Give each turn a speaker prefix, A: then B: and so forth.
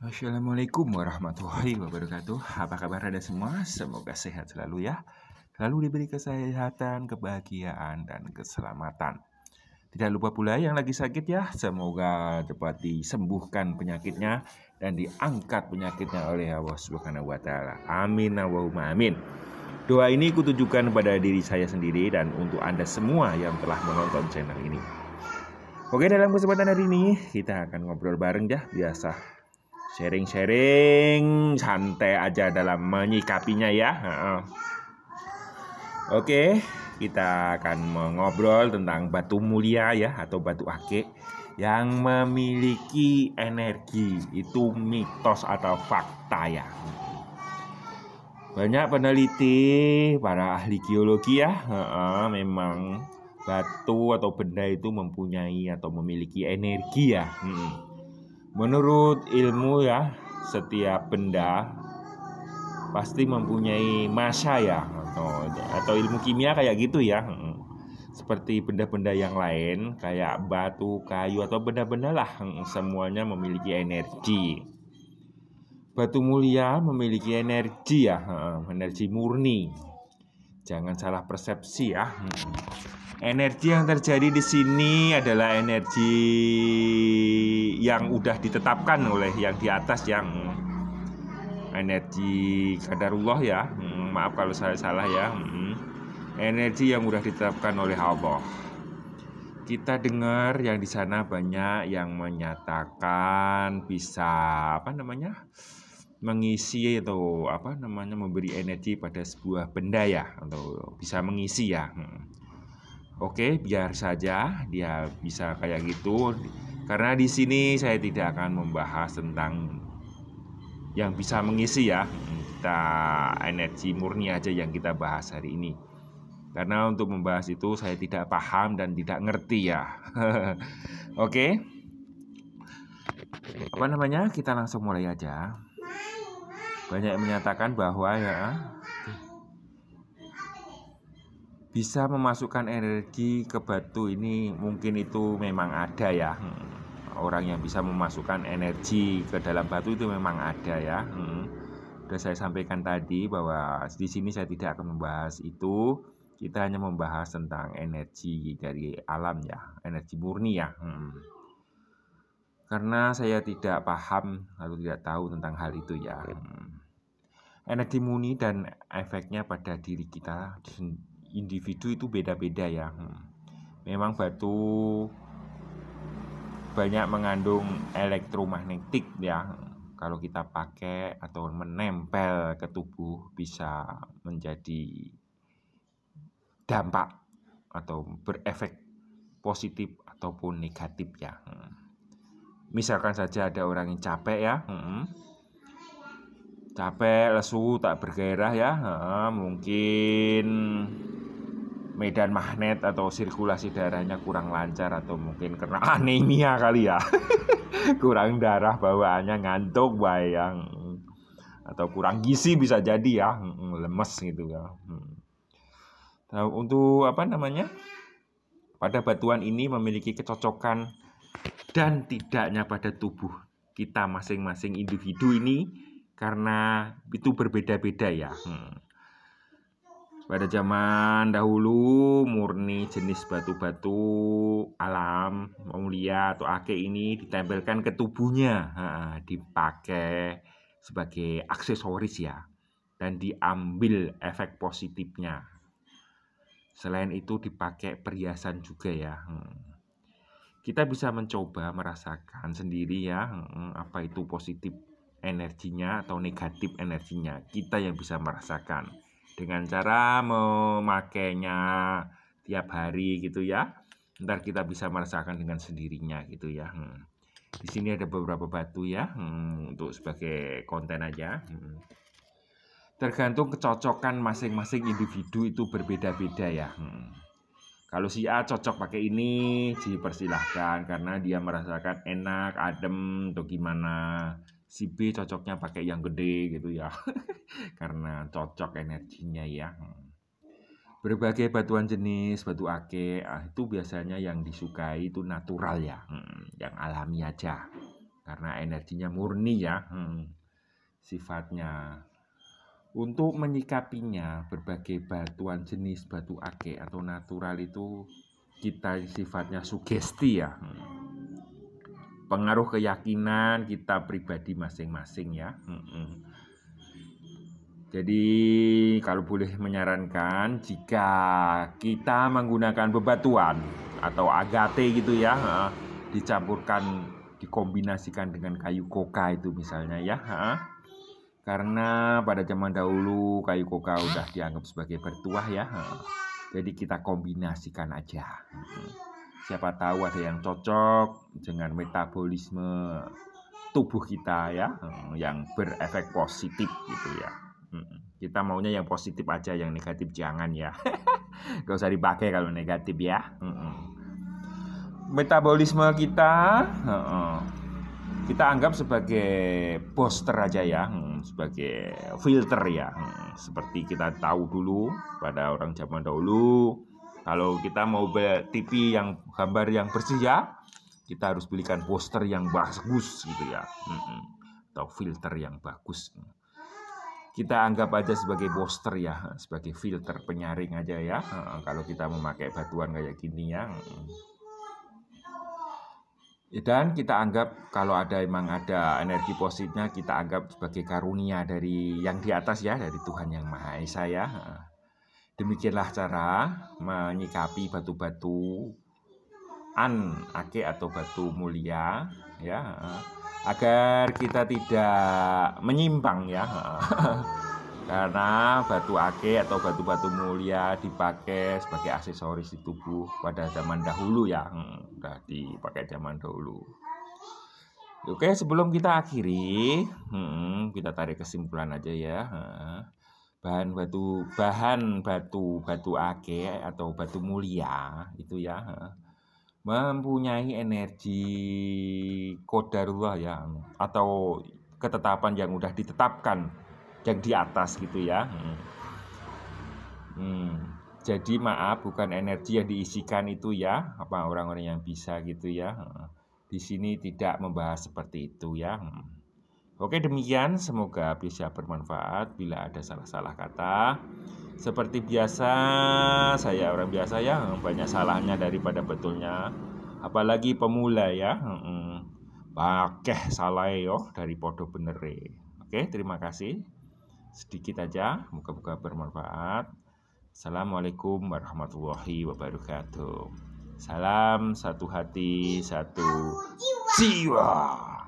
A: Assalamualaikum warahmatullahi wabarakatuh. Apa kabar Ada semua? Semoga sehat selalu ya. Lalu diberi kesehatan, kebahagiaan, dan keselamatan. Tidak lupa pula yang lagi sakit ya, semoga dapat disembuhkan penyakitnya dan diangkat penyakitnya oleh Allah Subhanahu wa taala. Amin Allahumma amin. Doa ini kutujukan pada diri saya sendiri dan untuk Anda semua yang telah menonton channel ini. Oke, dalam kesempatan hari ini kita akan ngobrol bareng ya, biasa sharing-sharing santai aja dalam menyikapinya ya. Oke, kita akan mengobrol tentang batu mulia ya atau batu akik yang memiliki energi itu mitos atau fakta ya. Banyak peneliti, para ahli geologi ya, memang batu atau benda itu mempunyai atau memiliki energi ya. Hmm. Menurut ilmu ya, setiap benda pasti mempunyai massa ya atau atau ilmu kimia kayak gitu ya. Seperti benda-benda yang lain kayak batu, kayu atau benda-benda lah semuanya memiliki energi. Batu mulia memiliki energi ya, energi murni. Jangan salah persepsi ya. Energi yang terjadi di sini adalah energi yang udah ditetapkan oleh yang di atas yang energi kadarullah ya hmm, maaf kalau saya salah ya hmm. energi yang udah ditetapkan oleh Allah kita dengar yang di sana banyak yang menyatakan bisa apa namanya mengisi atau apa namanya memberi energi pada sebuah benda ya atau bisa mengisi ya hmm. oke biar saja dia bisa kayak gitu karena di sini saya tidak akan membahas tentang yang bisa mengisi ya. Hmm, kita energi murni aja yang kita bahas hari ini. Karena untuk membahas itu saya tidak paham dan tidak ngerti ya. Oke. Okay? Apa namanya? Kita langsung mulai aja. Banyak menyatakan bahwa ya bisa memasukkan energi ke batu ini mungkin itu memang ada ya hmm. orang yang bisa memasukkan energi ke dalam batu itu memang ada ya hmm. sudah saya sampaikan tadi bahwa di sini saya tidak akan membahas itu kita hanya membahas tentang energi dari alam ya energi murni ya hmm karena saya tidak paham atau tidak tahu tentang hal itu ya. Hmm. Energi murni dan efeknya pada diri kita individu itu beda-beda ya. Memang batu banyak mengandung elektromagnetik ya. Kalau kita pakai atau menempel ke tubuh bisa menjadi dampak atau berefek positif ataupun negatif ya. Misalkan saja ada orang yang capek ya, hmm, capek, lesu, tak bergairah ya. Nah, mungkin medan magnet atau sirkulasi darahnya kurang lancar atau mungkin karena anemia kali ya. kurang darah bawaannya ngantuk bayang atau kurang gizi bisa jadi ya, lemes gitu ya. Hmm. Nah, untuk apa namanya? Pada batuan ini memiliki kecocokan dan tidaknya pada tubuh kita masing-masing individu ini karena itu berbeda-beda ya. Hmm. Pada zaman dahulu murni jenis batu-batu alam mulia atau ake ini ditempelkan ke tubuhnya, dipakai sebagai aksesoris ya, dan diambil efek positifnya. Selain itu dipakai perhiasan juga ya. Hmm. kita bisa mencoba merasakan sendiri ya hmm, apa itu positif energinya atau negatif energinya kita yang bisa merasakan dengan cara memakainya tiap hari gitu ya ntar kita bisa merasakan dengan sendirinya gitu ya hmm. di sini ada beberapa batu ya hmm, untuk sebagai konten aja hmm. tergantung kecocokan masing-masing individu itu berbeda-beda ya hmm. kalau si A cocok pakai ini dipersilahkan karena dia merasakan enak adem atau gimana si B cocoknya pakai yang gede gitu ya karena cocok energinya ya hmm. berbagai batuan jenis batu ake ah, itu biasanya yang disukai itu natural ya hmm, yang alami aja karena energinya murni ya hmm, sifatnya untuk menyikapinya berbagai batuan jenis batu ake atau natural itu kita sifatnya sugesti ya pengaruh keyakinan kita pribadi masing-masing ya. Jadi kalau boleh menyarankan jika kita menggunakan bebatuan atau agate gitu ya, dicampurkan dikombinasikan dengan kayu koka itu misalnya ya. Karena pada zaman dahulu kayu koka udah dianggap sebagai bertuah ya. Jadi kita kombinasikan aja. Siapa tahu ada yang cocok dengan metabolisme tubuh kita ya hmm, yang berefek positif gitu ya. Hmm, kita maunya yang positif aja, yang negatif jangan ya. Gak usah dipakai kalau negatif ya. Hmm. Metabolisme kita kita anggap sebagai poster aja ya, sebagai filter ya. Seperti kita tahu dulu pada orang zaman dahulu kalau kita mau beli TV yang gambar yang bersih ya, kita harus belikan poster yang bagus gitu ya. atau filter yang bagus. Kita anggap aja sebagai poster ya, sebagai filter penyaring aja ya. Kalau kita memakai batuan kayak gini ya, ya. Dan kita anggap kalau ada emang ada energi positifnya kita anggap sebagai karunia dari yang di atas ya, dari Tuhan yang Maha Esa ya. Demikianlah cara menyikapi batu-batu an ake atau batu mulia ya agar kita tidak menyimpang ya karena batu ake atau batu-batu mulia dipakai sebagai aksesoris di tubuh pada zaman dahulu ya sudah dipakai zaman dahulu oke sebelum kita akhiri hmm, kita tarik kesimpulan aja ya bahan batu bahan batu batu ake atau batu mulia itu ya mempunyai energi kodarullah ya atau ketetapan yang sudah ditetapkan yang di atas gitu ya Hmm. jadi maaf bukan energi yang diisikan itu ya apa orang-orang yang bisa gitu ya di sini tidak membahas seperti itu ya hmm. Oke, demikian semoga bisa bermanfaat bila ada salah-salah kata. Seperti biasa, saya orang biasa ya, banyak salahnya daripada betulnya. Apalagi pemula ya. Pakeh salah yo dari podo benere. Oke, terima kasih. Sedikit aja, moga-moga bermanfaat. Assalamualaikum warahmatullahi wabarakatuh. Salam satu hati, satu jiwa.